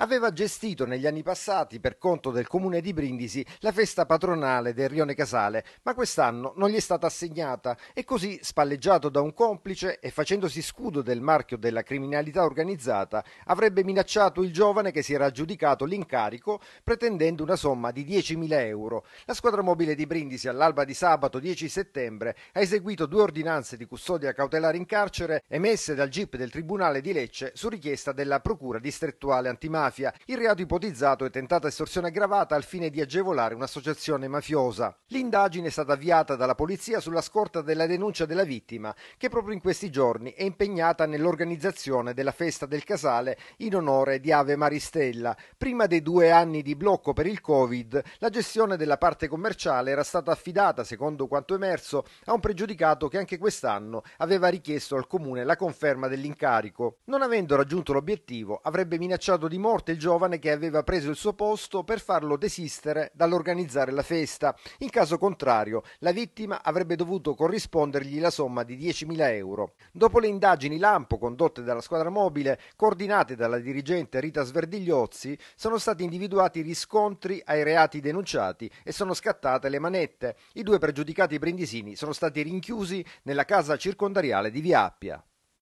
aveva gestito negli anni passati per conto del comune di Brindisi la festa patronale del Rione Casale, ma quest'anno non gli è stata assegnata e così, spalleggiato da un complice e facendosi scudo del marchio della criminalità organizzata, avrebbe minacciato il giovane che si era aggiudicato l'incarico pretendendo una somma di 10.000 euro. La squadra mobile di Brindisi all'alba di sabato 10 settembre ha eseguito due ordinanze di custodia cautelare in carcere emesse dal GIP del Tribunale di Lecce su richiesta della Procura distrettuale antimafia mafia. Il reato ipotizzato è tentata estorsione aggravata al fine di agevolare un'associazione mafiosa. L'indagine è stata avviata dalla polizia sulla scorta della denuncia della vittima, che proprio in questi giorni è impegnata nell'organizzazione della festa del Casale in onore di Ave Maristella. Prima dei due anni di blocco per il Covid, la gestione della parte commerciale era stata affidata, secondo quanto emerso, a un pregiudicato che anche quest'anno aveva richiesto al comune la conferma dell'incarico. Non avendo raggiunto l'obiettivo, avrebbe minacciato di morte morte il giovane che aveva preso il suo posto per farlo desistere dall'organizzare la festa. In caso contrario, la vittima avrebbe dovuto corrispondergli la somma di 10.000 euro. Dopo le indagini lampo condotte dalla squadra mobile, coordinate dalla dirigente Rita Sverdigliozzi, sono stati individuati riscontri ai reati denunciati e sono scattate le manette. I due pregiudicati brindisini sono stati rinchiusi nella casa circondariale di Via Appia.